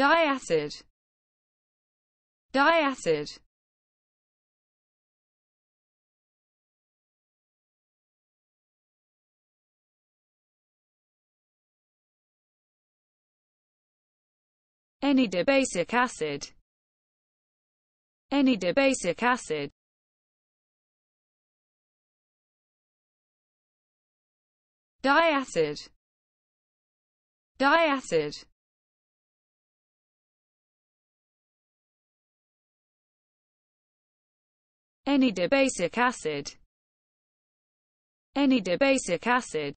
diacid diacid any debasic acid any debasic acid diacid diacid Any debasic acid. Any debasic acid.